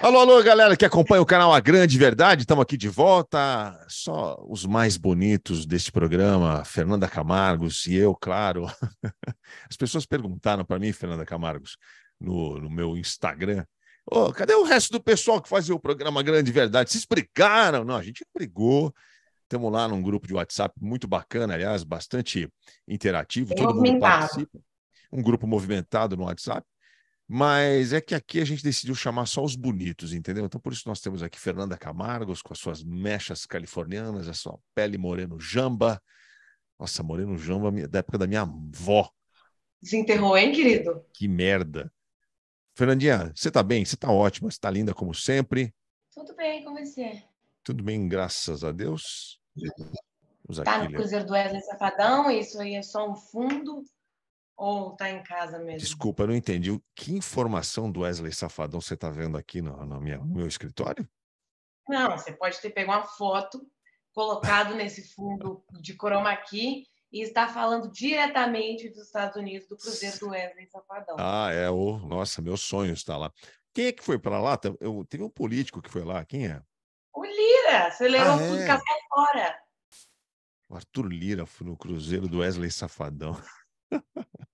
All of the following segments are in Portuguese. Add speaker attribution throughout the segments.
Speaker 1: Alô, alô, galera que acompanha o canal A Grande Verdade, estamos aqui de volta. Só os mais bonitos deste programa, Fernanda Camargos e eu, claro. As pessoas perguntaram para mim, Fernanda Camargos, no, no meu Instagram. Oh, cadê o resto do pessoal que fazia o programa Grande Verdade? Vocês brigaram? Não, a gente brigou. Estamos lá num grupo de WhatsApp muito bacana, aliás, bastante interativo. Todo mundo participa. Um grupo movimentado no WhatsApp. Mas é que aqui a gente decidiu chamar só os bonitos, entendeu? Então por isso nós temos aqui Fernanda Camargos com as suas mechas californianas, a sua pele moreno jamba. Nossa, moreno jamba da época da minha avó.
Speaker 2: Desenterrou, hein, querido?
Speaker 1: Que merda. Fernandinha, você tá bem? Você tá ótima, você tá linda como sempre.
Speaker 2: Tudo bem, com você?
Speaker 1: Tudo bem, graças a Deus. Vamos tá no Cruzeiro
Speaker 2: do Wesley Safadão, isso aí é só um fundo, ou tá em casa mesmo?
Speaker 1: Desculpa, eu não entendi. Que informação do Wesley Safadão você tá vendo aqui no, no meu escritório?
Speaker 2: Não, você pode ter pego uma foto, colocado nesse fundo de chroma aqui e está falando diretamente dos Estados Unidos, do Cruzeiro do Wesley Safadão. Ah,
Speaker 1: é. o nossa, meu sonho está lá. Quem é que foi para lá? Eu, teve um político que foi lá. Quem é?
Speaker 2: O Lira. Acelerou ah, tudo, é? café fora.
Speaker 1: O Arthur Lira foi no Cruzeiro do Wesley Safadão.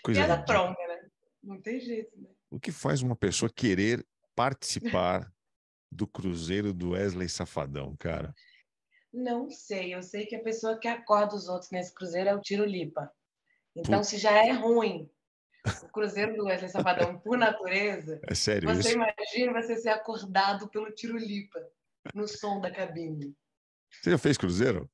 Speaker 1: Coisa Piada
Speaker 2: pronta, né? Não tem jeito, né?
Speaker 1: O que faz uma pessoa querer participar do Cruzeiro do Wesley Safadão, cara?
Speaker 2: Não sei. Eu sei que a pessoa que acorda os outros nesse Cruzeiro é o Tiro Lipa. Então, se já é ruim o Cruzeiro do Wesley Safadão, por natureza, é sério você isso? imagina você ser acordado pelo Tiro Lipa no som da cabine.
Speaker 1: Você já fez Cruzeiro?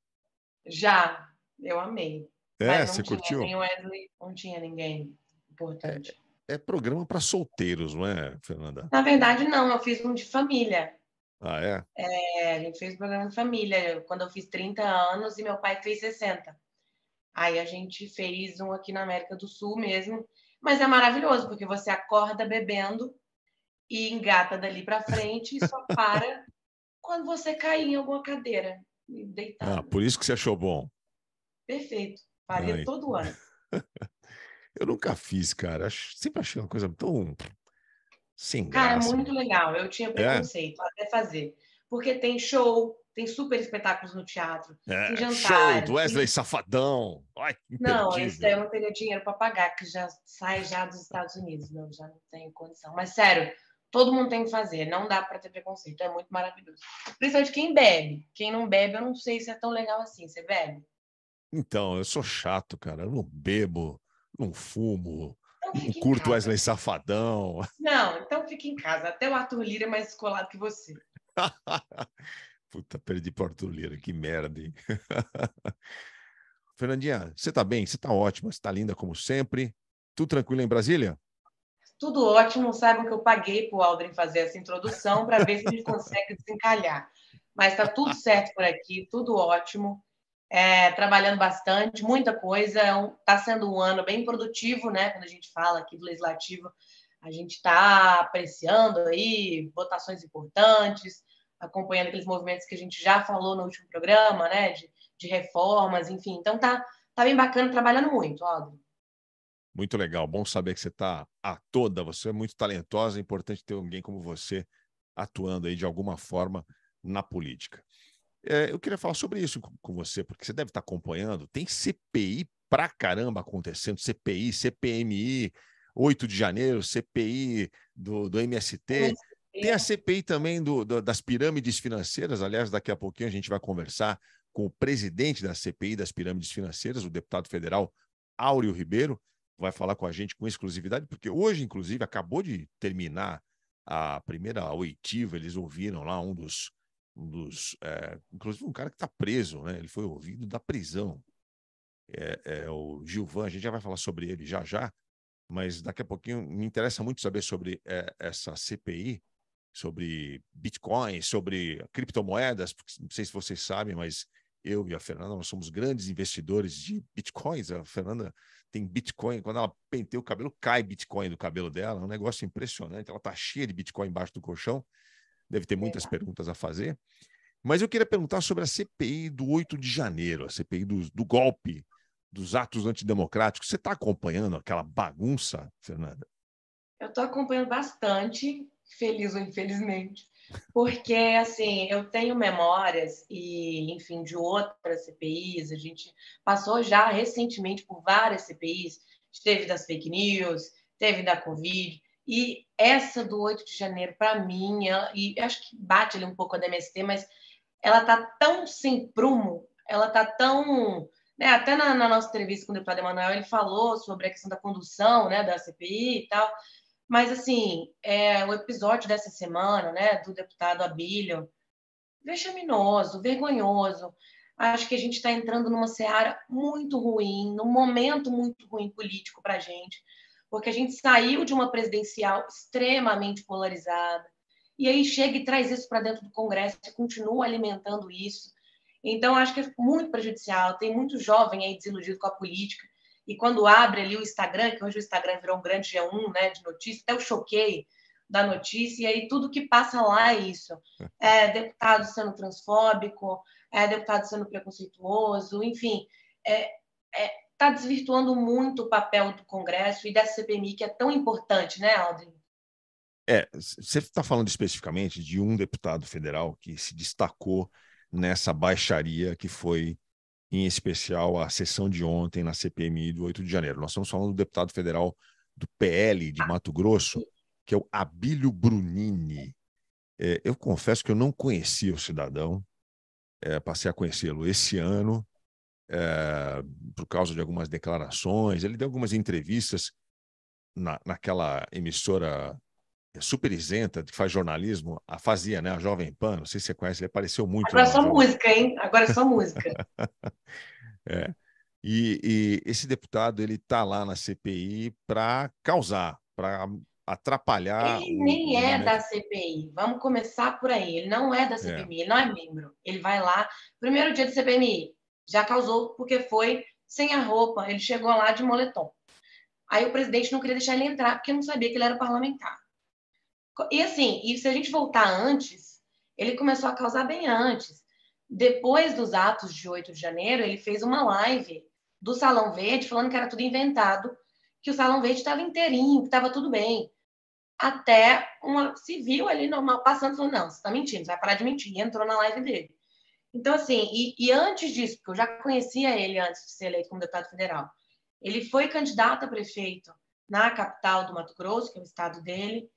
Speaker 2: Já. Eu amei.
Speaker 1: É, você tinha, curtiu? Sem
Speaker 2: Wesley não tinha ninguém importante.
Speaker 1: É, é programa para solteiros, não é, Fernanda?
Speaker 2: Na verdade, não. Eu fiz um de família. Ah, é? é a gente fez um programa de família quando eu fiz 30 anos e meu pai fez 60. Aí a gente fez um aqui na América do Sul mesmo. Mas é maravilhoso, porque você acorda bebendo e engata dali para frente e só para quando você cair em alguma cadeira. Deitado.
Speaker 1: Ah, por isso que você achou bom.
Speaker 2: Perfeito. Faria Ai. todo ano.
Speaker 1: eu nunca fiz, cara. Sempre achei uma coisa tão sem graça. Cara, é
Speaker 2: muito legal. Eu tinha é? preconceito é? até fazer. Porque tem show, tem super espetáculos no teatro, é, tem jantar. Show do Wesley tem...
Speaker 1: Safadão. Ai, não, isso daí eu
Speaker 2: não teria dinheiro para pagar, que já sai já dos Estados Unidos. Não, já não tenho condição. Mas sério, todo mundo tem que fazer. Não dá para ter preconceito. É muito maravilhoso. Principalmente quem bebe. Quem não bebe, eu não sei se é tão legal assim. Você bebe?
Speaker 1: Então, eu sou chato, cara. Eu não bebo, não fumo, então, não curto Wesley Safadão.
Speaker 2: Não, então fique em casa. Até o Arthur Lira é mais escolado que você.
Speaker 1: Puta, perdi pro Arthur Lira, que merda, hein? Fernandinha, você tá bem? Você tá ótima, você tá linda como sempre. Tudo tranquilo em Brasília?
Speaker 2: Tudo ótimo, saibam que eu paguei pro Aldrin fazer essa introdução para ver se ele consegue desencalhar. Mas tá tudo certo por aqui, tudo ótimo é, trabalhando bastante, muita coisa. Está é sendo um ano bem produtivo, né? Quando a gente fala aqui do legislativo, a gente está apreciando aí votações importantes, acompanhando aqueles movimentos que a gente já falou no último programa, né? De, de reformas, enfim. Então tá, tá bem bacana, trabalhando muito, Aldo.
Speaker 1: Muito legal, bom saber que você está a toda, você é muito talentosa, é importante ter alguém como você atuando aí de alguma forma na política. É, eu queria falar sobre isso com você, porque você deve estar acompanhando. Tem CPI pra caramba acontecendo, CPI, CPMI, 8 de janeiro, CPI do, do MST. Tem a CPI também do, do, das pirâmides financeiras. Aliás, daqui a pouquinho a gente vai conversar com o presidente da CPI das pirâmides financeiras, o deputado federal Áureo Ribeiro, vai falar com a gente com exclusividade, porque hoje, inclusive, acabou de terminar a primeira oitiva, eles ouviram lá um dos um dos, é, inclusive um cara que está preso, né? Ele foi ouvido da prisão. É, é, o Gilvan, a gente já vai falar sobre ele já já, mas daqui a pouquinho me interessa muito saber sobre é, essa CPI, sobre Bitcoin, sobre criptomoedas, porque não sei se vocês sabem, mas eu e a Fernanda, nós somos grandes investidores de Bitcoins. A Fernanda tem Bitcoin, quando ela penteia o cabelo, cai Bitcoin do cabelo dela, é um negócio impressionante. Ela está cheia de Bitcoin embaixo do colchão deve ter muitas perguntas a fazer. Mas eu queria perguntar sobre a CPI do 8 de janeiro, a CPI do, do golpe, dos atos antidemocráticos. Você está acompanhando aquela bagunça, Fernanda?
Speaker 2: Eu estou acompanhando bastante, feliz ou infelizmente, porque assim eu tenho memórias e, enfim, de outras CPIs. A gente passou já recentemente por várias CPIs. Teve das fake news, teve da Covid, e essa do 8 de janeiro, para mim, ela, é, e acho que bate ali um pouco a DMST, mas ela tá tão sem prumo, ela tá tão. Né, até na, na, nossa entrevista com o deputado Emanuel, ele falou sobre a questão da condução né, da CPI e tal. Mas, assim, é, o episódio dessa semana, né, do deputado Abílio, vexaminoso, vergonhoso. Acho que a gente está entrando numa seara muito ruim, num momento muito ruim político para a gente porque a gente saiu de uma presidencial extremamente polarizada, e aí chega e traz isso para dentro do Congresso e continua alimentando isso. Então, acho que é muito prejudicial. Tem muito jovem aí desiludido com a política. E quando abre ali o Instagram, que hoje o Instagram virou um grande G1 né, de notícias, até eu choquei da notícia, e aí tudo que passa lá é isso. É, deputado sendo transfóbico, é, deputado sendo preconceituoso, enfim. É, é, está desvirtuando muito o papel do Congresso e da CPMI, que é tão importante, né, Aldrin?
Speaker 1: É, você está falando especificamente de um deputado federal que se destacou nessa baixaria que foi, em especial, a sessão de ontem na CPMI do 8 de janeiro. Nós estamos falando do deputado federal do PL de Mato Grosso, que é o Abílio Brunini. É, eu confesso que eu não conhecia o cidadão, é, passei a conhecê-lo esse ano, é, por causa de algumas declarações. Ele deu algumas entrevistas na, naquela emissora eh, super isenta que faz jornalismo, a fazia, né? A Jovem Pan, não sei se você conhece, ele apareceu muito. Agora é só
Speaker 2: música, hein? Agora é só música.
Speaker 1: é. E, e, esse deputado ele está lá na CPI para causar, para atrapalhar. Ele nem o... é da
Speaker 2: CPI. Vamos começar por aí. Ele não é da CPMI, é. ele não é membro. Ele vai lá. Primeiro dia de CPMI, já causou, porque foi sem a roupa, ele chegou lá de moletom. Aí o presidente não queria deixar ele entrar, porque não sabia que ele era parlamentar. E assim, e se a gente voltar antes, ele começou a causar bem antes. Depois dos atos de 8 de janeiro, ele fez uma live do Salão Verde falando que era tudo inventado, que o Salão Verde estava inteirinho, que estava tudo bem. Até uma civil ali normal passando falou não, você está mentindo, você vai parar de mentir. E entrou na live dele. Então, assim, e, e, antes disso, porque eu já conhecia ele antes de ser eleito como deputado federal, ele foi candidato a prefeito na capital do Mato Grosso, que é o estado dele,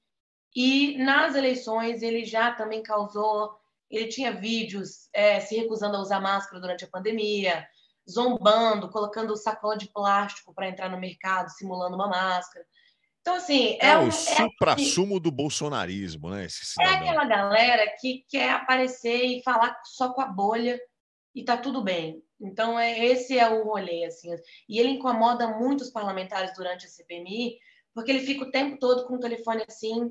Speaker 2: e nas eleições ele já também causou. Ele tinha vídeos é, se recusando a usar máscara durante a pandemia, zombando, colocando sacola de plástico para entrar no mercado, simulando uma máscara. Então, assim. É, é um, o é supra-sumo
Speaker 1: é, do bolsonarismo, né? é aquela
Speaker 2: galera que quer aparecer e falar só com a bolha e tá tudo bem. Então, é, esse é o rolê, assim. E ele incomoda muito os parlamentares durante a CPMI, porque ele fica o tempo todo com o telefone assim,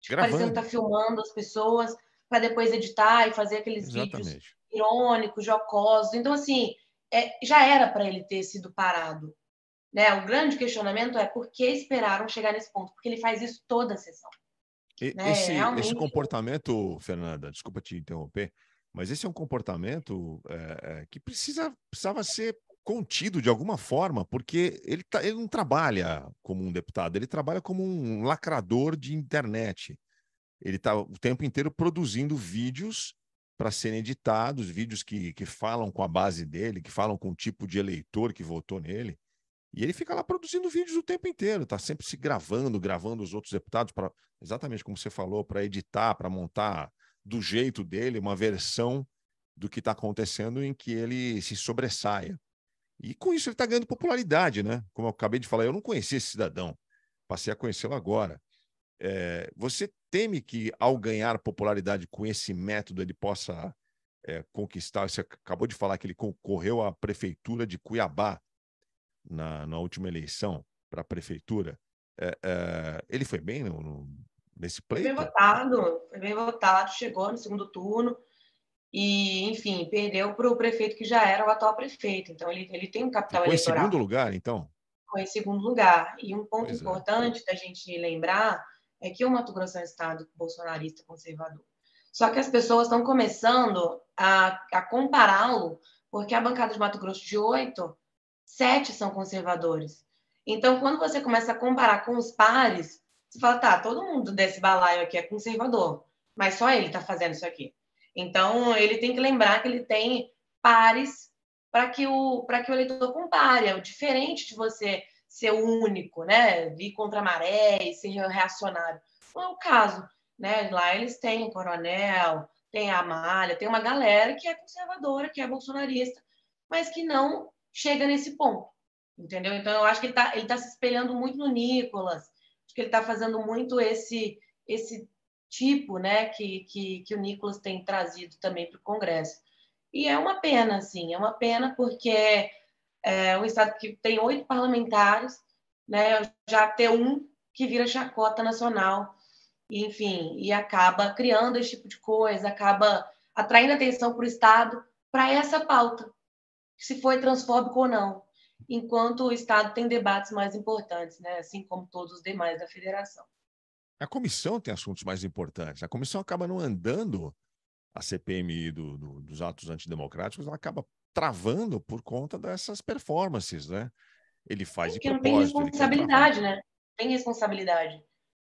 Speaker 3: tipo, parecendo que tá
Speaker 2: filmando as pessoas, para depois editar e fazer aqueles Exatamente. vídeos irônicos, jocosos. Então, assim, é, já era para ele ter sido parado. Né? O grande questionamento é por que esperaram chegar nesse ponto? Porque ele faz isso toda a sessão.
Speaker 1: E, né? esse, Realmente... esse comportamento, Fernanda, desculpa te interromper, mas esse é um comportamento é, é, que precisa, precisava ser contido de alguma forma, porque ele, tá, ele não trabalha como um deputado, ele trabalha como um lacrador de internet. Ele está o tempo inteiro produzindo vídeos para serem editados, vídeos que, que falam com a base dele, que falam com o tipo de eleitor que votou nele. E ele fica lá produzindo vídeos o tempo inteiro, está sempre se gravando, gravando os outros deputados para exatamente como você falou, para editar, para montar do jeito dele uma versão do que está acontecendo em que ele se sobressaia. E com isso ele está ganhando popularidade, né? Como eu acabei de falar, eu não conhecia esse cidadão, passei a conhecê-lo agora. É, você teme que ao ganhar popularidade com esse método ele possa é, conquistar? Você acabou de falar que ele concorreu à prefeitura de Cuiabá na, na última eleição para a prefeitura, é, é, ele foi bem no, no, nesse pleito? Foi bem
Speaker 2: votado, foi bem votado, chegou no segundo turno e, enfim, perdeu para o prefeito que já era o atual prefeito. Então, ele, ele tem um capital eleitoral foi em segundo
Speaker 1: lugar, então?
Speaker 2: foi em segundo lugar. E um ponto pois é. importante é. da gente lembrar é que o Mato Grosso é um estado bolsonarista conservador. Só que as pessoas estão começando a, a compará-lo, porque a bancada de Mato Grosso de oito sete são conservadores. Então, quando você começa a comparar com os pares, você fala, tá, todo mundo desse balaio aqui é conservador, mas só ele está fazendo isso aqui. Então, ele tem que lembrar que ele tem pares para que, o, que o eleitor compare. É o diferente de você ser único, né? Vir contra a maré e ser reacionário. Não é o caso. Né? Lá eles têm o coronel, tem a Amália, tem uma galera que é conservadora, que é bolsonarista, mas que não chega nesse ponto, entendeu? Então, eu acho que ele está ele tá se espelhando muito no Nicolas, acho que ele está fazendo muito esse esse tipo né, que, que, que o Nicolas tem trazido também para o Congresso. E é uma pena, assim, é uma pena porque é, é um Estado que tem oito parlamentares, né, já ter um que vira chacota nacional, enfim, e acaba criando esse tipo de coisa, acaba atraindo atenção para o Estado para essa pauta, se foi transfóbico ou não, enquanto o Estado tem debates mais importantes, né? assim como todos os demais da federação.
Speaker 1: A comissão tem assuntos mais importantes. A comissão acaba não andando a CPMI do, do, dos atos antidemocráticos, ela acaba travando por conta dessas performances, né? Ele faz Porque de propósito. Porque não tem responsabilidade,
Speaker 2: né? Tem responsabilidade.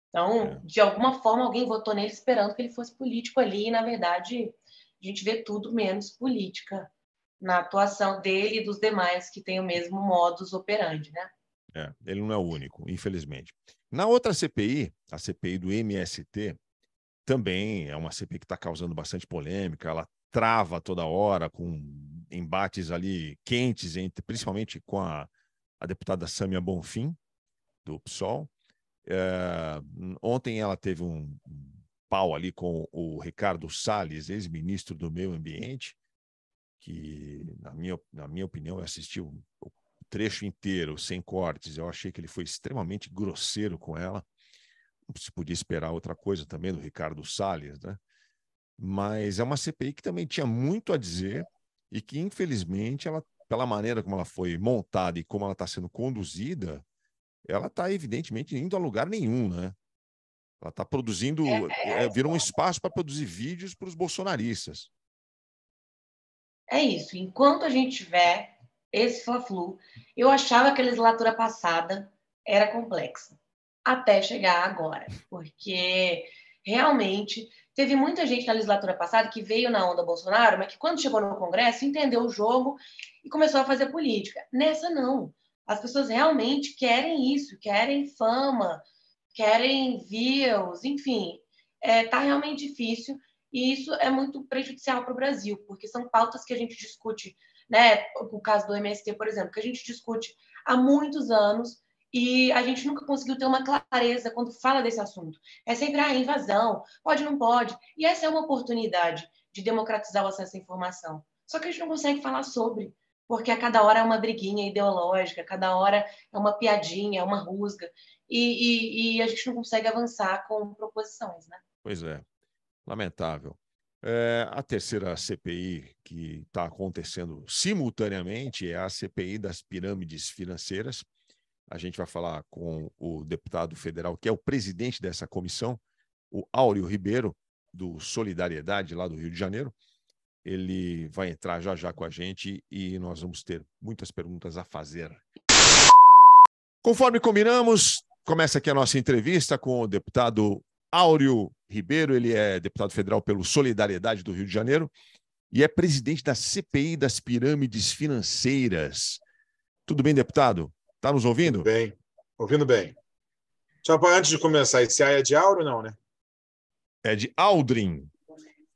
Speaker 2: Então, é. de alguma forma, alguém votou nele esperando que ele fosse político ali, e, na verdade, a gente vê tudo menos política na atuação dele e dos demais que têm o mesmo modus operandi, né?
Speaker 1: É, ele não é o único, infelizmente. Na outra CPI, a CPI do MST, também é uma CPI que está causando bastante polêmica, ela trava toda hora com embates ali quentes, entre, principalmente com a, a deputada Sâmia Bonfim, do PSOL. É, ontem ela teve um pau ali com o Ricardo Salles, ex-ministro do Meio Ambiente, que, na minha, na minha opinião, eu assisti o, o trecho inteiro, sem cortes. Eu achei que ele foi extremamente grosseiro com ela. Não se podia esperar outra coisa também do Ricardo Salles, né? Mas é uma CPI que também tinha muito a dizer e que, infelizmente, ela, pela maneira como ela foi montada e como ela está sendo conduzida, ela está, evidentemente, indo a lugar nenhum, né? Ela está produzindo, é, é, é, virou um é. espaço para produzir vídeos para os bolsonaristas
Speaker 2: é isso. Enquanto a gente tiver esse Fla-Flu, eu achava que a legislatura passada era complexa, até chegar agora, porque realmente teve muita gente na legislatura passada que veio na onda Bolsonaro, mas que quando chegou no Congresso entendeu o jogo e começou a fazer política. Nessa não. As pessoas realmente querem isso, querem fama, querem views, enfim, está é, realmente difícil. E isso é muito prejudicial para o Brasil, porque são pautas que a gente discute, né? O caso do MST, por exemplo, que a gente discute há muitos anos e a gente nunca conseguiu ter uma clareza quando fala desse assunto. É sempre a ah, invasão, pode, não pode. E essa é uma oportunidade de democratizar o acesso à informação. Só que a gente não consegue falar sobre, porque a cada hora é uma briguinha ideológica, a cada hora é uma piadinha, é uma rusga, e, e, e a gente não consegue avançar com proposições, né?
Speaker 1: Pois é. Lamentável. É, a terceira CPI que está acontecendo simultaneamente é a CPI das pirâmides financeiras. A gente vai falar com o deputado federal, que é o presidente dessa comissão, o Áureo Ribeiro, do Solidariedade, lá do Rio de Janeiro. Ele vai entrar já já com a gente e nós vamos ter muitas perguntas a fazer. Conforme combinamos, começa aqui a nossa entrevista com o deputado Áureo Ribeiro, ele é deputado federal pelo Solidariedade do Rio de Janeiro e é presidente da CPI das pirâmides financeiras. Tudo bem, deputado? Está nos ouvindo? Tudo bem,
Speaker 3: ouvindo bem. Só para antes de começar, esse A é de Auro, não, né? É de Aldrin.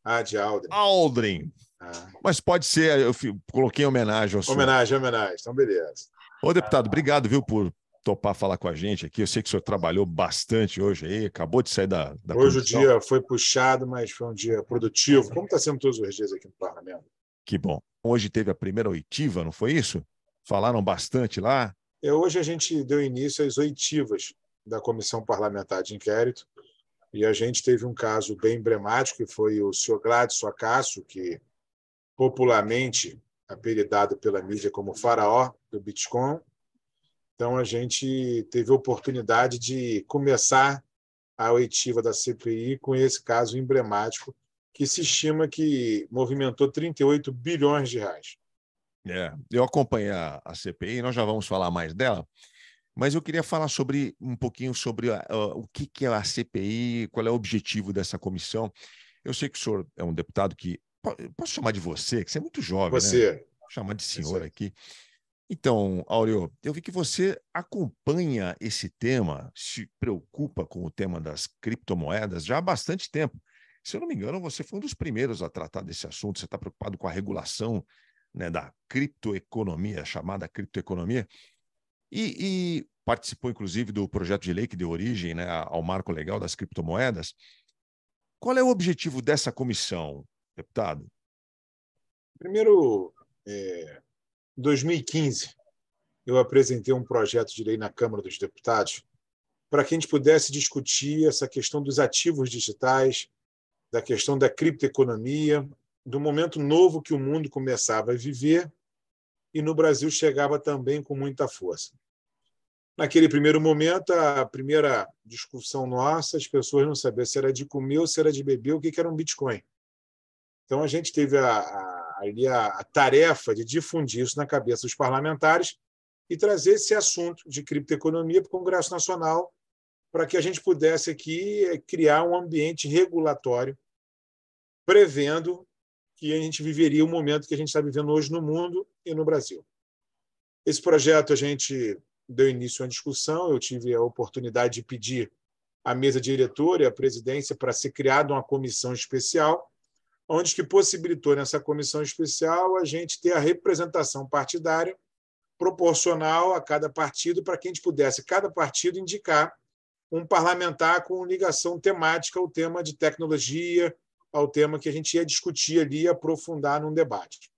Speaker 3: Ah, de Aldrin. Aldrin. Ah. Mas pode ser, eu
Speaker 1: coloquei em homenagem ao senhor. Homenagem,
Speaker 3: homenagem. Então, beleza. Ô, deputado,
Speaker 1: obrigado, viu, por topar falar com a gente aqui. Eu sei que o senhor trabalhou bastante hoje aí, acabou de sair da. da hoje condição. o dia
Speaker 3: foi puxado, mas foi um dia produtivo. Como está sendo todos os dias aqui no parlamento?
Speaker 1: Que bom. Hoje teve a primeira oitiva, não foi isso? Falaram bastante lá.
Speaker 3: É, hoje a gente deu início às oitivas da Comissão Parlamentar de Inquérito e a gente teve um caso bem emblemático, que foi o senhor Gladson Acasso, que popularmente apelidado pela mídia como faraó do Bitcoin, então, a gente teve a oportunidade de começar a oitiva da CPI com esse caso emblemático, que se estima que movimentou 38 bilhões de reais.
Speaker 1: É, eu acompanhei a, CPI, nós já vamos falar mais dela, mas eu queria falar sobre um pouquinho sobre o que, que é a CPI, qual é o objetivo dessa comissão. Eu sei que o senhor é um deputado que. Posso chamar de você, que você é muito jovem, né? você. né? Vou chamar de senhor aqui. Então, Áureo, eu vi que você acompanha esse tema, se preocupa com o tema das criptomoedas já há bastante tempo. Se eu não me engano, você foi um dos primeiros a tratar desse assunto. Você está preocupado com a regulação né, da criptoeconomia, chamada criptoeconomia, e, e, participou, inclusive, do projeto de lei que deu origem né, ao marco legal das criptomoedas. Qual é o objetivo dessa comissão, deputado?
Speaker 3: Primeiro, é, em 2015, eu apresentei um projeto de lei na Câmara dos Deputados para que a gente pudesse discutir essa questão dos ativos digitais, da questão da criptoeconomia, do momento novo que o mundo começava a viver e no Brasil chegava também com muita força. Naquele primeiro momento, a primeira discussão nossa, as pessoas não sabiam se era de comer ou se era de beber, o que era um Bitcoin. Então, a gente teve a, a ali a, a tarefa de difundir isso na cabeça dos parlamentares e trazer esse assunto de criptoeconomia para o Congresso Nacional para que a gente pudesse aqui eh, criar um ambiente regulatório prevendo que a gente viveria o momento que a gente está vivendo hoje no mundo e no Brasil. Esse projeto a gente deu início à discussão, eu tive a oportunidade de pedir à mesa diretora e à presidência para ser criada uma comissão especial onde que possibilitou nessa comissão especial a gente ter a representação partidária proporcional a cada partido para que a gente pudesse cada partido indicar um parlamentar com ligação temática ao tema de tecnologia, ao tema que a gente ia discutir ali e aprofundar num debate.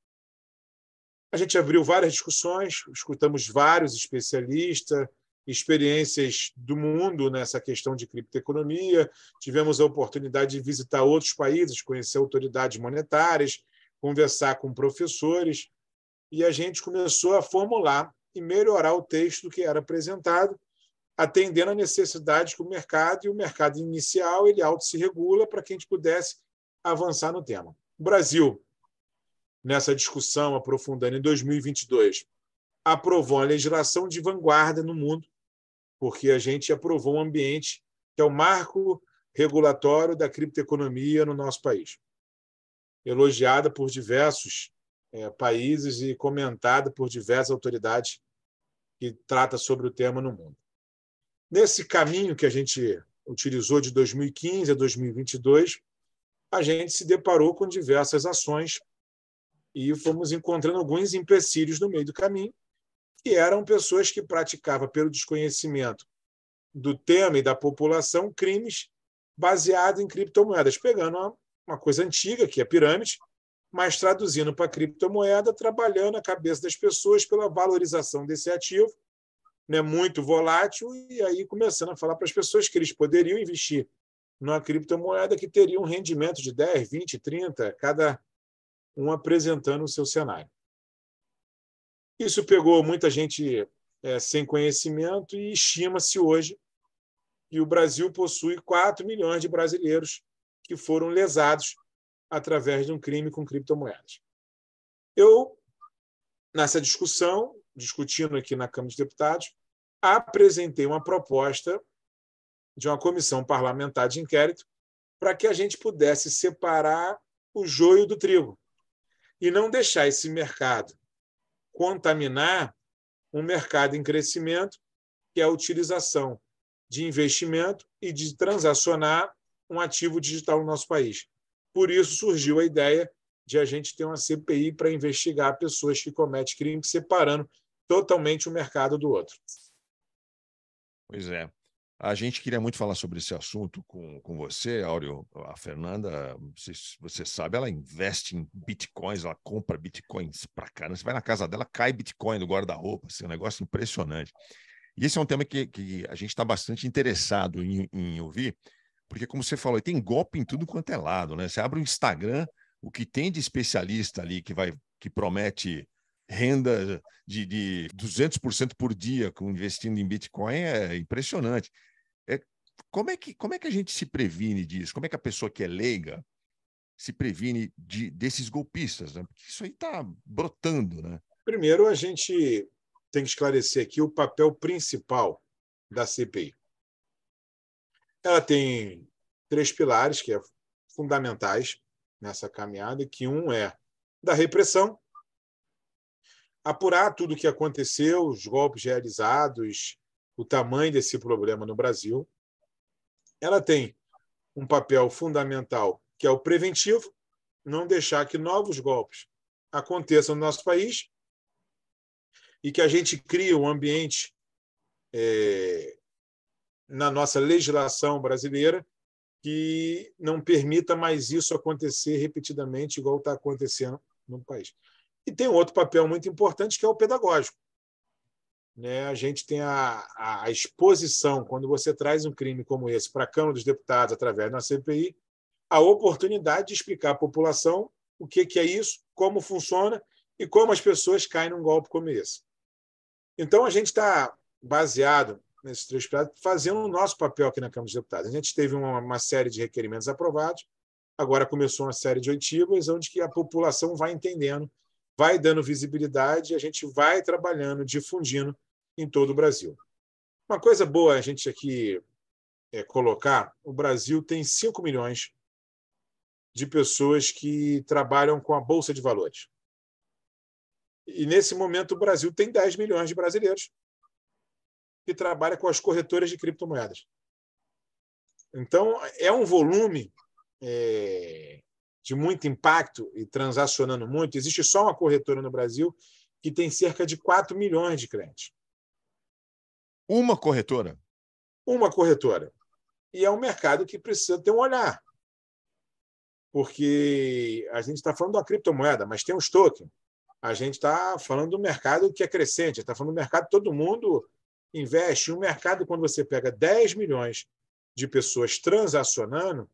Speaker 3: A gente abriu várias discussões, escutamos vários especialistas, experiências do mundo nessa questão de criptoeconomia, tivemos a oportunidade de visitar outros países, conhecer autoridades monetárias, conversar com professores, e a gente começou a formular e melhorar o texto que era apresentado, atendendo a necessidade que o mercado e o mercado inicial ele auto se regula para que a gente pudesse avançar no tema. O Brasil, nessa discussão aprofundando em 2022, aprovou a legislação de vanguarda no mundo porque a gente aprovou um ambiente que é o marco regulatório da criptoeconomia no nosso país. Elogiada por diversos é, países e comentada por diversas autoridades que trata sobre o tema no mundo. Nesse caminho que a gente utilizou de 2015 a 2022, a gente se deparou com diversas ações e fomos encontrando alguns empecilhos no meio do caminho que eram pessoas que praticavam, pelo desconhecimento do tema e da população, crimes baseados em criptomoedas, pegando uma, uma coisa antiga, que é pirâmide, mas traduzindo para criptomoeda, trabalhando a cabeça das pessoas pela valorização desse ativo, né, muito volátil, e aí começando a falar para as pessoas que eles poderiam investir numa criptomoeda que teria um rendimento de 10, 20, 30, cada um apresentando o seu cenário. Isso pegou muita gente é, sem conhecimento e estima-se hoje que o Brasil possui 4 milhões de brasileiros que foram lesados através de um crime com criptomoedas. Eu, nessa discussão, discutindo aqui na Câmara dos Deputados, apresentei uma proposta de uma comissão parlamentar de inquérito para que a gente pudesse separar o joio do trigo e não deixar esse mercado contaminar um mercado em crescimento, que é a utilização de investimento e de transacionar um ativo digital no nosso país. Por isso surgiu a ideia de a gente ter uma CPI para investigar pessoas que cometem crime, separando totalmente o um mercado do outro.
Speaker 1: Pois é. A gente queria muito falar sobre esse assunto com, com você, Áureo. A Fernanda, você, você sabe, ela investe em bitcoins, ela compra bitcoins para caramba. Você vai na casa dela, cai bitcoin do guarda-roupa, assim, um negócio impressionante. E esse é um tema que, que a gente está bastante interessado em, em, ouvir, porque, como você falou, tem golpe em tudo quanto é lado, né? Você abre o Instagram, o que tem de especialista ali que vai que promete renda de, de 200% por dia com investindo em Bitcoin é impressionante. É, como, é que, como é que a gente se previne disso? Como é que a pessoa que é leiga se previne de, desses golpistas? Né? Porque isso aí está brotando.
Speaker 3: Né? Primeiro, a gente tem que esclarecer aqui o papel principal da CPI. Ela tem três pilares que é fundamentais nessa caminhada, que um é da repressão, apurar tudo o que aconteceu, os golpes realizados, o tamanho desse problema no Brasil. Ela tem um papel fundamental, que é o preventivo, não deixar que novos golpes aconteçam no nosso país e que a gente crie um ambiente é, na nossa legislação brasileira que não permita mais isso acontecer repetidamente, igual está acontecendo no país. E tem outro papel muito importante que é o pedagógico. Né? A gente tem a, a exposição, quando você traz um crime como esse para a Câmara dos Deputados através da CPI, a oportunidade de explicar à população o que, que é isso, como funciona e como as pessoas caem num golpe como esse. Então, a gente está baseado nesses três pilares, fazendo o nosso papel aqui na Câmara dos Deputados. A gente teve uma, uma, série de requerimentos aprovados, agora começou uma série de oitivas, onde que a população vai entendendo vai dando visibilidade e a gente vai trabalhando, difundindo em todo o Brasil. Uma coisa boa a gente aqui é, colocar: o Brasil tem 5 milhões de pessoas que trabalham com a Bolsa de Valores. E nesse momento o Brasil tem 10 milhões de brasileiros que trabalham com as corretoras de criptomoedas. Então, é um volume é, de muito impacto e transacionando muito, existe só uma corretora no Brasil que tem cerca de 4 milhões de clientes. Uma corretora? Uma corretora. E é um mercado que precisa ter um olhar. Porque a gente está falando da criptomoeda, mas tem os tokens. A gente está falando do mercado que é crescente, está falando do mercado todo mundo investe. E um mercado, quando você pega 10 milhões de pessoas transacionando,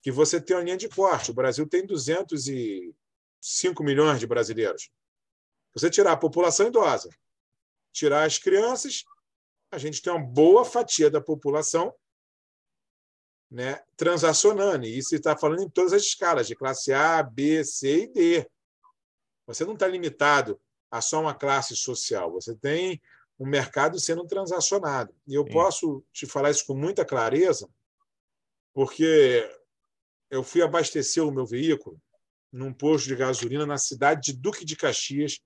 Speaker 3: que você tem uma linha de corte. O Brasil tem 205 milhões de brasileiros. Você tirar a população idosa, tirar as crianças, a gente tem uma boa fatia da população né, transacionando. E isso está falando em todas as escalas, de classe A, B, C e D. Você não está limitado a só uma classe social. Você tem um mercado sendo transacionado. E eu Sim. posso te falar isso com muita clareza, porque eu fui abastecer o meu veículo num posto de gasolina na cidade de Duque de Caxias,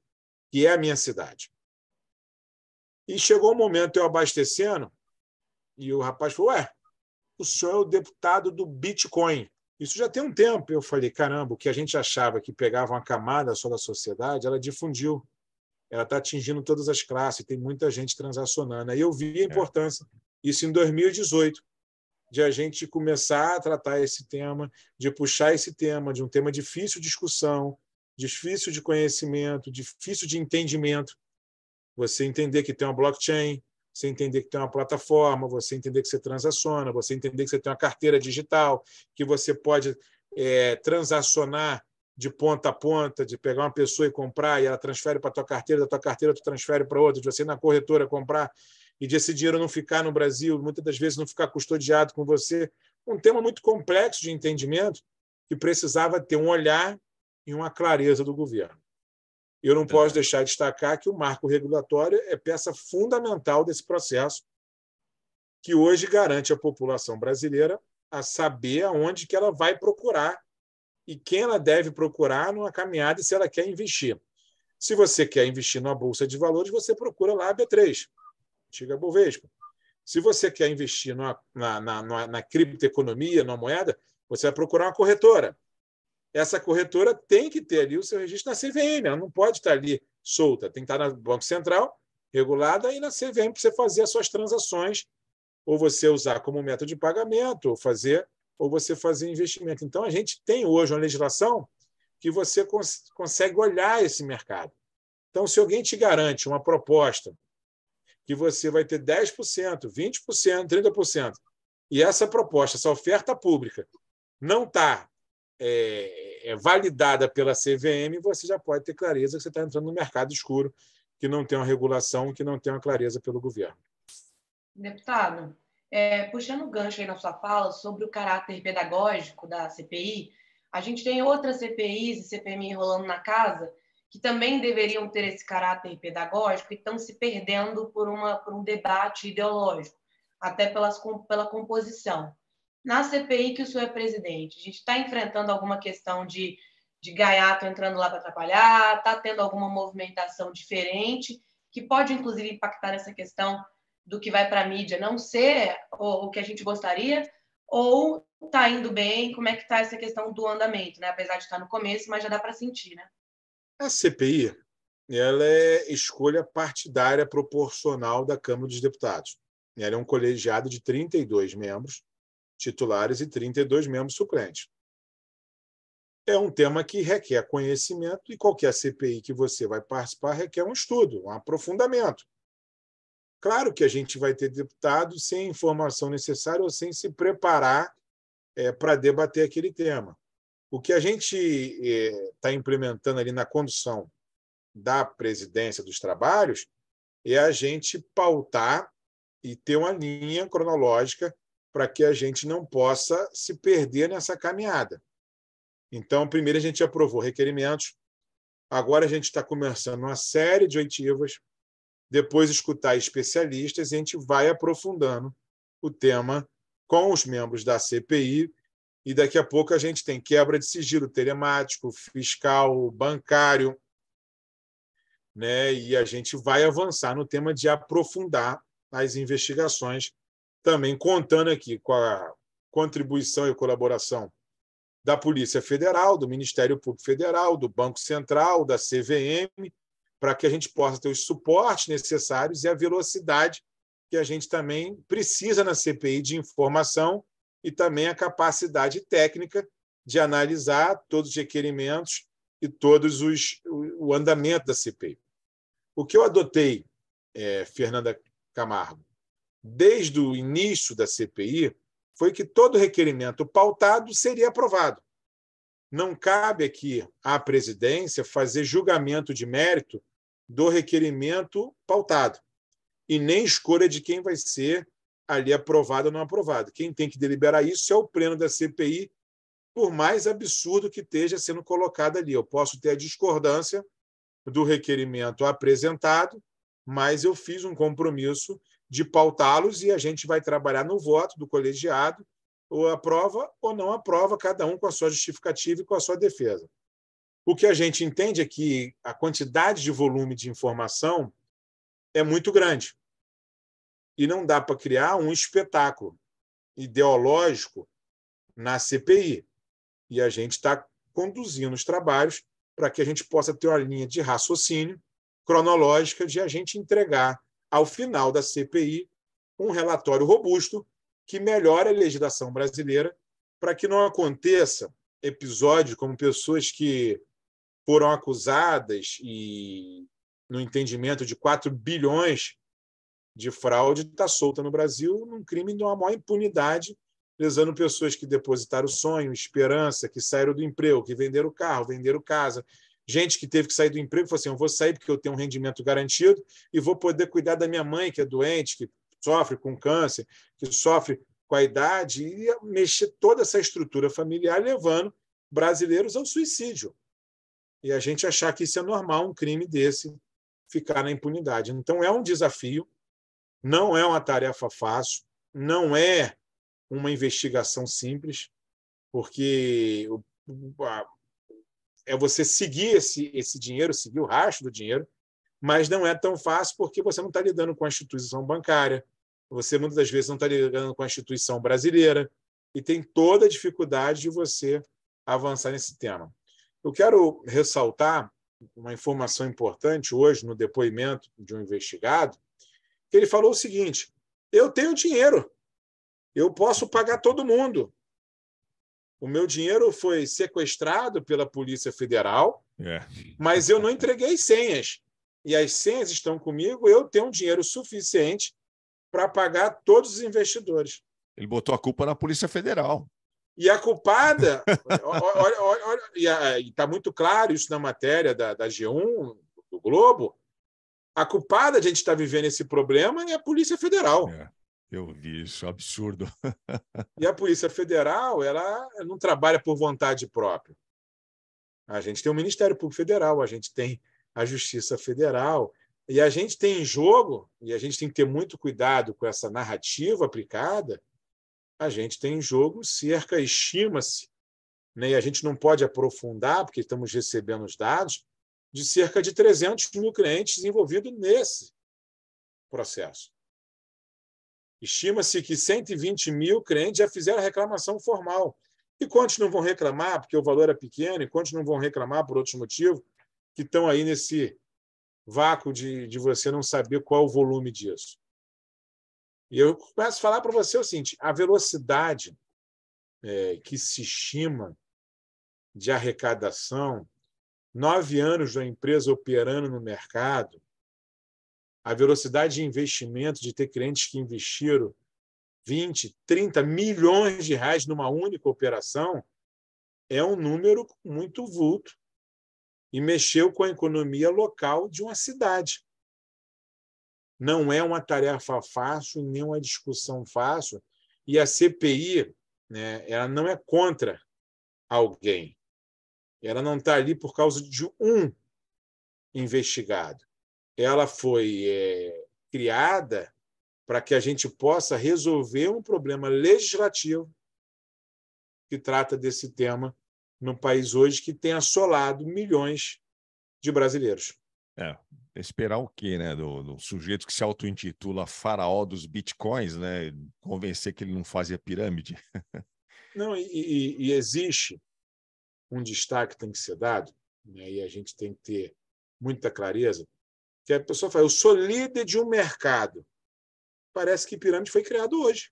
Speaker 3: que é a minha cidade. E chegou o um momento eu abastecendo, e o rapaz falou: Ué, o senhor é o deputado do Bitcoin. Isso já tem um tempo. Eu falei: caramba, o que a gente achava que pegava uma camada só da sociedade, ela difundiu. Ela está atingindo todas as classes, tem muita gente transacionando. Aí eu vi a é. importância. Isso em 2018 de a gente começar a tratar esse tema, de puxar esse tema, de um tema difícil de discussão, difícil de conhecimento, difícil de entendimento. Você entender que tem uma blockchain, você entender que tem uma plataforma, você entender que você transaciona, você entender que você tem uma carteira digital, que você pode é, transacionar de ponta a ponta, de pegar uma pessoa e comprar, e ela transfere para a tua carteira, da tua carteira tu transfere para outra, de você na corretora comprar e de esse dinheiro não ficar no Brasil, muitas das vezes não ficar custodiado com você. Um tema muito complexo de entendimento que precisava ter um olhar e uma clareza do governo. Eu não é. posso deixar de destacar que o marco regulatório é peça fundamental desse processo que hoje garante à população brasileira a saber aonde que ela vai procurar e quem ela deve procurar numa caminhada se ela quer investir. Se você quer investir numa bolsa de valores, você procura lá a B3 antiga Bovespa. Se você quer investir na, na, na, na criptoeconomia, na moeda, você vai procurar uma corretora. Essa corretora tem que ter ali o seu registro na CVM, ela não pode estar ali solta, tem que estar no Banco Central, regulada, e na CVM para você fazer as suas transações, ou você usar como método de pagamento, ou fazer, ou você fazer investimento. Então, a gente tem hoje uma legislação que você cons consegue olhar esse mercado. Então, se alguém te garante uma proposta que você vai ter 10%, 20%, 30%. E essa proposta, essa oferta pública, não está é, é, validada pela CVM, você já pode ter clareza que você está entrando no mercado escuro, que não tem uma regulação, que não tem uma clareza pelo governo.
Speaker 2: Deputado, é, puxando o gancho aí na sua fala sobre o caráter pedagógico da CPI, a gente tem outras CPIs e CPMI rolando na casa que também deveriam ter esse caráter pedagógico e estão se perdendo por, uma, por um debate ideológico, até pelas, pela composição. Na CPI que o senhor é presidente, a gente está enfrentando alguma questão de, de gaiato entrando lá para atrapalhar, está tendo alguma movimentação diferente, que pode, inclusive, impactar nessa questão do que vai para a mídia não ser o, o que a gente gostaria, ou está indo bem? Como é que está essa questão do andamento, né? Apesar de estar tá no começo, mas já dá para sentir, né?
Speaker 3: A CPI ela é escolha partidária proporcional da Câmara dos Deputados. Ela é um colegiado de 32 membros titulares e 32 membros suplentes. É um tema que requer conhecimento e qualquer CPI que você vai participar requer um estudo, um aprofundamento. Claro que a gente vai ter deputado sem a informação necessária ou sem se preparar é, para debater aquele tema. O que a gente está eh, tá implementando ali na condução da presidência dos trabalhos é a gente pautar e ter uma linha cronológica para que a gente não possa se perder nessa caminhada. Então, primeiro a gente aprovou requerimentos, agora a gente está começando uma série de oitivas, depois escutar especialistas e a gente vai aprofundando o tema com os membros da CPI e daqui a pouco a gente tem quebra de sigilo telemático, fiscal, bancário, né? E a gente vai avançar no tema de aprofundar as investigações, também contando aqui com a contribuição e colaboração da Polícia Federal, do Ministério Público Federal, do Banco Central, da CVM, para que a gente possa ter os suportes necessários e a velocidade que a gente também precisa na CPI de informação e também a capacidade técnica de analisar todos os requerimentos e todos os o andamento da CPI. O que eu adotei, é, Fernanda Camargo, desde o início da CPI, foi que todo requerimento pautado seria aprovado. Não cabe aqui à presidência fazer julgamento de mérito do requerimento pautado e nem escolha de quem vai ser ali aprovado ou não aprovado. Quem tem que deliberar isso é o pleno da CPI, por mais absurdo que esteja sendo colocado ali. Eu posso ter a discordância do requerimento apresentado, mas eu fiz um compromisso de pautá-los e a gente vai trabalhar no voto do colegiado, ou aprova ou não aprova, cada um com a sua justificativa e com a sua defesa. O que a gente entende é que a quantidade de volume de informação é muito grande e não dá para criar um espetáculo ideológico na CPI. E a gente está conduzindo os trabalhos para que a gente possa ter uma linha de raciocínio cronológica de a gente entregar ao final da CPI um relatório robusto que melhore a legislação brasileira para que não aconteça episódio como pessoas que foram acusadas e no entendimento de 4 bilhões de fraude está solta no Brasil num crime de uma maior impunidade, lesando pessoas que depositaram sonho, esperança, que saíram do emprego, que venderam carro, venderam casa. Gente que teve que sair do emprego falou assim: eu vou sair porque eu tenho um rendimento garantido e vou poder cuidar da minha mãe, que é doente, que sofre com câncer, que sofre com a idade, e mexer toda essa estrutura familiar, levando brasileiros ao suicídio. E a gente achar que isso é normal, um crime desse ficar na impunidade. Então, é um desafio não é uma tarefa fácil, não é uma investigação simples, porque é você seguir esse, esse dinheiro, seguir o rastro do dinheiro, mas não é tão fácil porque você não está lidando com a instituição bancária, você muitas das vezes não está lidando com a instituição brasileira, e tem toda a dificuldade de você avançar nesse tema. Eu quero ressaltar uma informação importante hoje no depoimento de um investigado, ele falou o seguinte: eu tenho dinheiro, eu posso pagar todo mundo. O meu dinheiro foi sequestrado pela Polícia Federal, é. mas eu não entreguei senhas. E as senhas estão comigo, eu tenho dinheiro suficiente para pagar todos os investidores. Ele botou a culpa na
Speaker 1: Polícia Federal.
Speaker 3: E a culpada, olha, olha, olha, e é, está muito claro isso na matéria da, da G1, do Globo, a culpada de a gente estar tá vivendo esse problema é a Polícia Federal. É,
Speaker 1: eu vi isso, é absurdo.
Speaker 3: e a Polícia Federal ela não trabalha por vontade própria. A gente tem o Ministério Público Federal, a gente tem a Justiça Federal, e a gente tem em jogo, e a gente tem que ter muito cuidado com essa narrativa aplicada, a gente tem em jogo cerca, estima-se, né, e a gente não pode aprofundar, porque estamos recebendo os dados, de cerca de 300 mil clientes envolvidos nesse processo. Estima-se que 120 mil clientes já fizeram reclamação formal. E quantos não vão reclamar porque o valor é pequeno, e quantos não vão reclamar por outros motivos, que estão aí nesse vácuo de, de você não saber qual o volume disso. E eu começo a falar para você o seguinte: a velocidade é, que se estima de arrecadação nove anos de uma empresa operando no mercado, a velocidade de investimento, de ter clientes que investiram 20, 30 milhões de reais numa única operação, é um número muito vulto e mexeu com a economia local de uma cidade. Não é uma tarefa fácil, nem uma discussão fácil, e a CPI né, ela não é contra alguém, ela não está ali por causa de um investigado. Ela foi é, criada para que a gente possa resolver um problema legislativo que trata desse tema no país hoje, que tem assolado milhões de brasileiros. É,
Speaker 1: esperar o quê, né? Do, do sujeito que se auto-intitula faraó dos bitcoins, né? Convencer que ele não fazia pirâmide.
Speaker 3: não, e, e, e existe um destaque tem que ser dado, né? e a gente tem que ter muita clareza, que a pessoa fala, eu sou líder de um mercado. Parece que pirâmide foi criado hoje.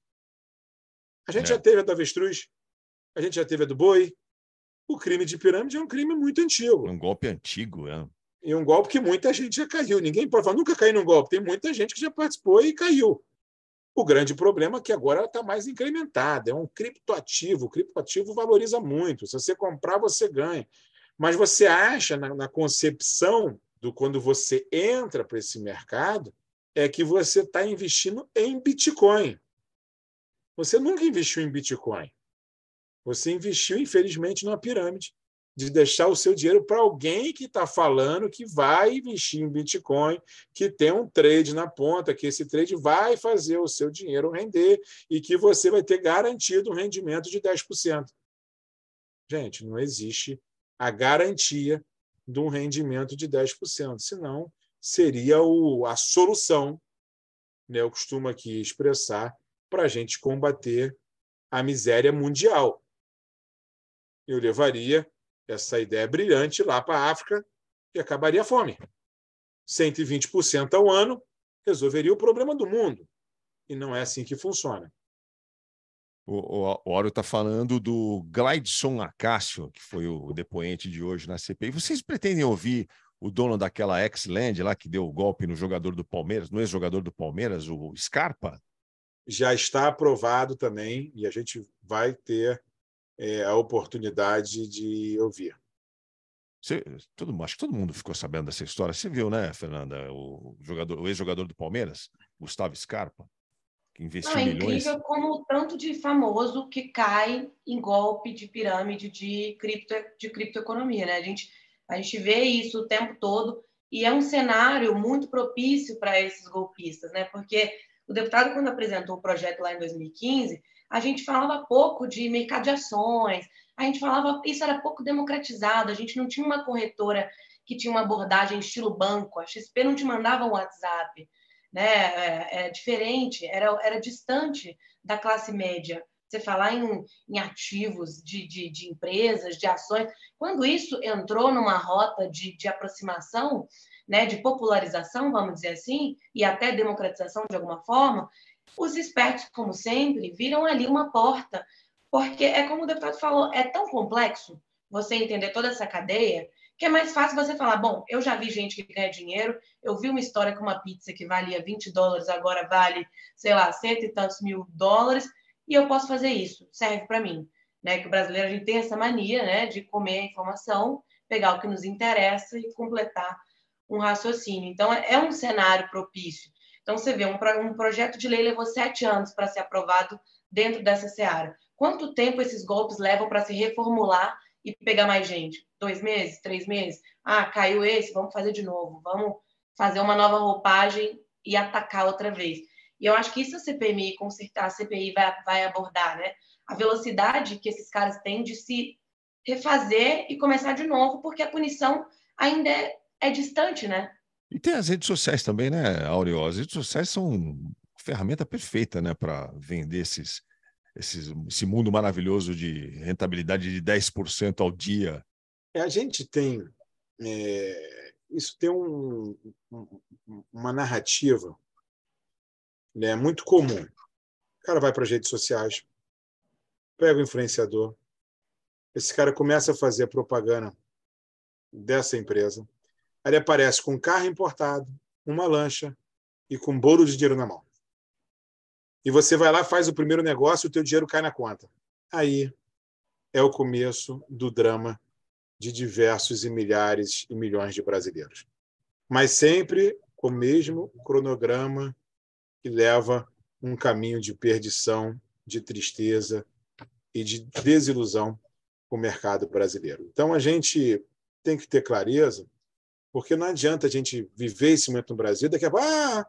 Speaker 3: A gente é. já teve a da avestruz, a gente já teve a do boi. O crime de pirâmide é um crime muito antigo. É um
Speaker 1: golpe antigo, é.
Speaker 3: E um golpe que muita gente já caiu. Ninguém pode falar, nunca caiu num golpe. Tem muita gente que já participou e caiu. O grande problema é que agora ela está mais incrementada, é um criptoativo. O criptoativo valoriza muito. Se você comprar, você ganha. Mas você acha, na, na concepção do quando você entra para esse mercado, é que você está investindo em Bitcoin. Você nunca investiu em Bitcoin. Você investiu, infelizmente, numa pirâmide de deixar o seu dinheiro para alguém que está falando que vai investir em Bitcoin, que tem um trade na ponta, que esse trade vai fazer o seu dinheiro render e que você vai ter garantido um rendimento de 10%. Gente, não existe a garantia de um rendimento de 10%, senão seria o, a solução, né? eu costumo aqui expressar, para a gente combater a miséria mundial. Eu levaria essa ideia é brilhante lá para a África e acabaria a fome. 120% ao ano resolveria o problema do mundo. E não é assim que funciona.
Speaker 1: O, o, Auro está falando do Glideson Acácio, que foi o depoente de hoje na CPI. Vocês pretendem ouvir o dono daquela ex-land lá que deu o golpe no jogador do Palmeiras, no ex-jogador do Palmeiras, o Scarpa?
Speaker 3: Já está aprovado também e a gente vai ter é, a oportunidade de ouvir.
Speaker 1: Você, todo, acho que todo mundo ficou sabendo dessa história. Você viu, né, Fernanda? O, jogador, o ex-jogador do Palmeiras, Gustavo Scarpa, que investiu Não, é milhões. É incrível
Speaker 2: como o tanto de famoso que cai em golpe de pirâmide de, cripto, de criptoeconomia, né? A gente, a gente vê isso o tempo todo e é um cenário muito propício para esses golpistas, né? Porque o deputado, quando apresentou o projeto lá em 2015, a gente falava pouco de mercado de ações, a gente falava, isso era pouco democratizado, a gente não tinha uma corretora que tinha uma abordagem estilo banco, a XP não te mandava um WhatsApp, né? É, é diferente, era, era distante da classe média. Você falar em, em ativos de, de, de, empresas, de ações. Quando isso entrou numa rota de, de aproximação, né, de popularização, vamos dizer assim, e até democratização de alguma forma, os espertos, como sempre, viram ali uma porta, porque é como o deputado falou, é tão complexo você entender toda essa cadeia que é mais fácil você falar, bom, eu já vi gente que ganha dinheiro, eu vi uma história com uma pizza que valia 20 dólares, agora vale, sei lá, cento e tantos mil dólares, e eu posso fazer isso, serve para mim. Né? Que o brasileiro a gente tem essa mania né, de comer a informação, pegar o que nos interessa e completar um raciocínio. Então, é, é um cenário propício. Então, você vê, um, um projeto de lei levou sete anos para ser aprovado dentro dessa seara. Quanto tempo esses golpes levam para se reformular e pegar mais gente? Dois meses? Três meses? Ah, caiu esse, vamos fazer de novo, vamos fazer uma nova roupagem e atacar outra vez. E eu acho que isso a CPMI, a CPI vai, vai abordar, né? A velocidade que esses caras têm de se refazer e começar de novo, porque a punição ainda é, é distante, né?
Speaker 1: E tem as redes sociais também, né, Aureo? As redes sociais são ferramenta perfeita né, para vender esses, esses, esse mundo maravilhoso de rentabilidade de 10% ao
Speaker 3: dia. É, a gente tem. É, isso tem um, um, uma narrativa né, muito comum. O cara vai para as redes sociais, pega o influenciador, esse cara começa a fazer propaganda dessa empresa Aí ele aparece com um carro importado, uma lancha e com um bolo de dinheiro na mão. E você vai lá, faz o primeiro negócio, o teu dinheiro cai na conta. Aí é o começo do drama de diversos e milhares e milhões de brasileiros. Mas sempre com o mesmo cronograma que leva um caminho de perdição, de tristeza e de desilusão com o mercado brasileiro. Então a gente tem que ter clareza porque não adianta a gente viver esse momento no Brasil, daqui a pouco, ah,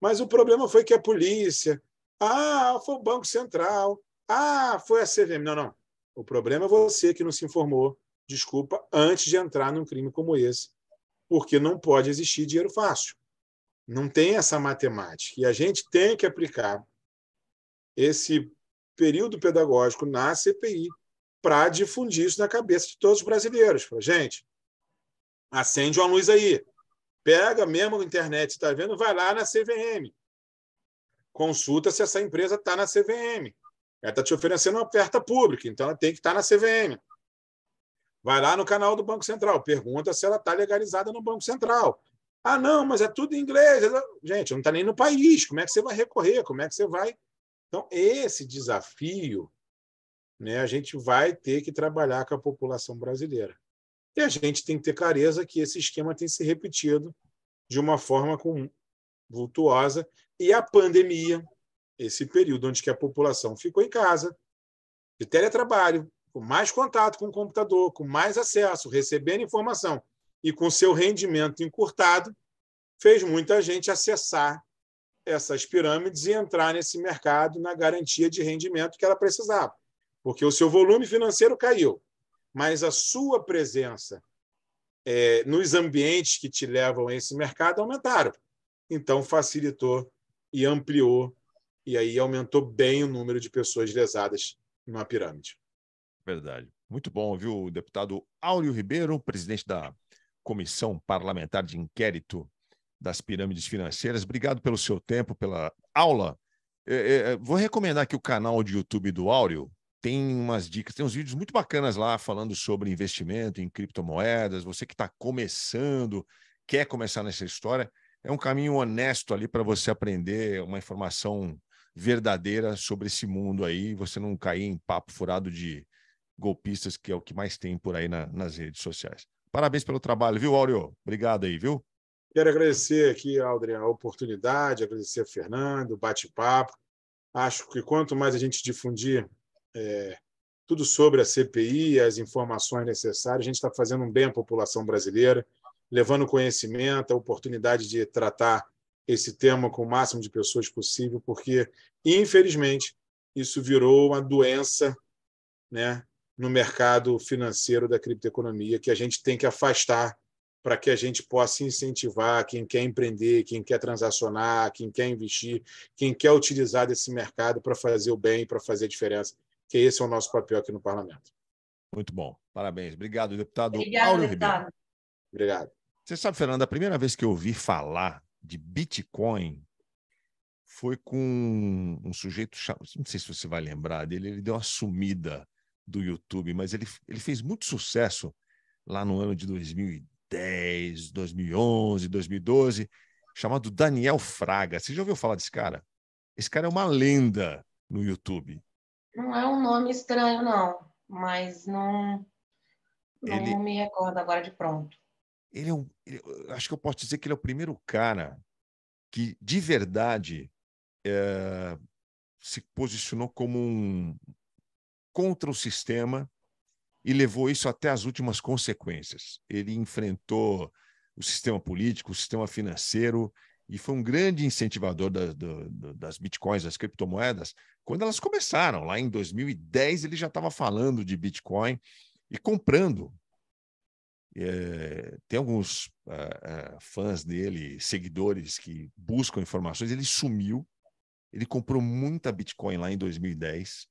Speaker 3: mas o problema foi que a polícia, ah, foi o Banco Central, ah, foi a CVM. Não, não. O problema é você que não se informou, desculpa, antes de entrar num crime como esse. Porque não pode existir dinheiro fácil. Não tem essa matemática. E a gente tem que aplicar esse período pedagógico na CPI para difundir isso na cabeça de todos os brasileiros. Para gente, Acende uma luz aí. Pega mesmo a internet, está vendo? Vai lá na CVM. Consulta se essa empresa está na CVM. Ela está te oferecendo uma oferta pública, então ela tem que estar tá na CVM. Vai lá no canal do Banco Central, pergunta se ela está legalizada no Banco Central. Ah, não, mas é tudo em inglês. Gente, não está nem no país. Como é que você vai recorrer? Como é que você vai. Então, esse desafio né, a gente vai ter que trabalhar com a população brasileira. E a gente tem que ter clareza que esse esquema tem se repetido de uma forma com, vultuosa. E a pandemia, esse período onde que a população ficou em casa, de teletrabalho, com mais contato com o computador, com mais acesso, recebendo informação e com seu rendimento encurtado, fez muita gente acessar essas pirâmides e entrar nesse mercado na garantia de rendimento que ela precisava, porque o seu volume financeiro caiu mas a sua presença é, nos ambientes que te levam a esse mercado aumentaram. Então, facilitou e ampliou, e aí aumentou bem o número de pessoas lesadas na pirâmide.
Speaker 1: Verdade. Muito bom, viu, deputado Áureo Ribeiro, presidente da Comissão Parlamentar de Inquérito das Pirâmides Financeiras. Obrigado pelo seu tempo, pela aula. É, é, é, vou recomendar aqui o canal de YouTube do Áureo, tem umas dicas, tem uns vídeos muito bacanas lá falando sobre investimento em criptomoedas. Você que está começando, quer começar nessa história, é um caminho honesto ali para você aprender uma informação verdadeira sobre esse mundo aí, você não cair em papo furado de golpistas, que é o que mais tem por aí na, nas redes sociais. Parabéns pelo trabalho, viu, Áureo? Obrigado aí, viu?
Speaker 3: Quero agradecer aqui, Aldrin, a oportunidade, agradecer a Fernando, bate-papo. Acho que quanto mais a gente difundir é, tudo sobre a CPI, as informações necessárias. A gente está fazendo um bem à população brasileira, levando conhecimento, a oportunidade de tratar esse tema com o máximo de pessoas possível, porque, infelizmente, isso virou uma doença né, no mercado financeiro da criptoeconomia que a gente tem que afastar para que a gente possa incentivar quem quer empreender, quem quer transacionar, quem quer investir, quem quer utilizar desse mercado para fazer o bem, para fazer a diferença que esse é o nosso papel aqui no parlamento. Muito bom. Parabéns.
Speaker 1: Obrigado, deputado Obrigado, deputado. Ribeiro. Obrigado. Você sabe, Fernando, a primeira vez que eu ouvi falar de Bitcoin foi com um sujeito, não sei se você vai lembrar dele, ele deu uma sumida do YouTube, mas ele, ele fez muito sucesso lá no ano de 2010, 2011, 2012, chamado Daniel Fraga. Você já ouviu falar desse cara? Esse cara é uma lenda no YouTube.
Speaker 2: Não é um nome estranho, não, mas não, não ele, me recordo agora de pronto.
Speaker 1: Ele é um, ele, acho que eu posso dizer que ele é o primeiro cara que, de verdade, é, se posicionou como um contra o sistema e levou isso até as últimas consequências. Ele enfrentou o sistema político, o sistema financeiro, e foi um grande incentivador da, do, do, das bitcoins, das criptomoedas, quando elas começaram. Lá em 2010, ele já estava falando de bitcoin e comprando. É, tem alguns é, é, fãs dele, seguidores que buscam informações. Ele sumiu, ele comprou muita bitcoin lá em 2010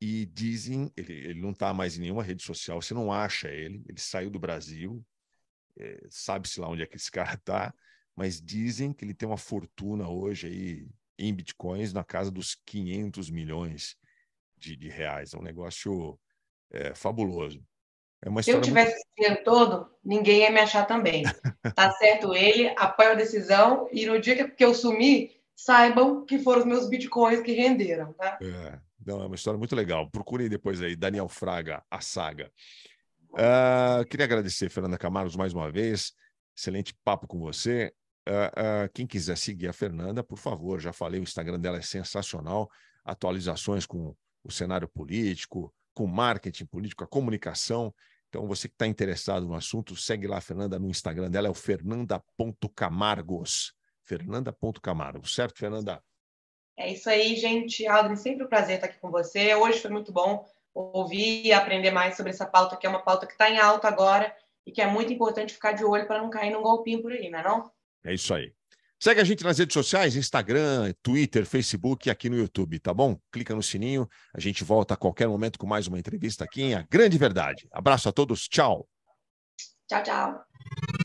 Speaker 1: e dizem ele, ele não está mais em nenhuma rede social. Você não acha ele, ele saiu do Brasil. É, sabe-se lá onde é que esse cara está, mas dizem que ele tem uma fortuna hoje aí em bitcoins na casa dos 500 milhões de, de reais. É um negócio é, fabuloso. É Se eu tivesse
Speaker 2: muito... esse dinheiro todo, ninguém ia me achar também. Tá certo ele, apoia a decisão e no dia que eu sumir, saibam que foram os meus bitcoins que renderam,
Speaker 3: tá?
Speaker 1: É. Não, é uma história muito legal. Procurem depois aí, Daniel Fraga, a saga. Uh, queria agradecer, Fernanda Camaros mais uma vez. Excelente papo com você. Uh, uh, quem quiser seguir a Fernanda, por favor, já falei, o Instagram dela é sensacional. Atualizações com o cenário político, com marketing político, a comunicação. Então, você que está interessado no assunto, segue lá a Fernanda no Instagram dela, é o fernanda.camargos. Fernanda.camargos, certo, Fernanda?
Speaker 2: É isso aí, gente. Aldrin, sempre um prazer estar aqui com você. Hoje foi muito bom ouvir e aprender mais sobre essa pauta, que é uma pauta que está em alta agora e que é muito importante ficar de olho para não cair num golpinho por aí, não é não?
Speaker 1: É isso aí. Segue a gente nas redes sociais, Instagram, Twitter, Facebook e aqui no YouTube, tá bom? Clica no sininho, a gente volta a qualquer momento com mais uma entrevista aqui em A Grande Verdade. Abraço a todos, tchau. Tchau, tchau.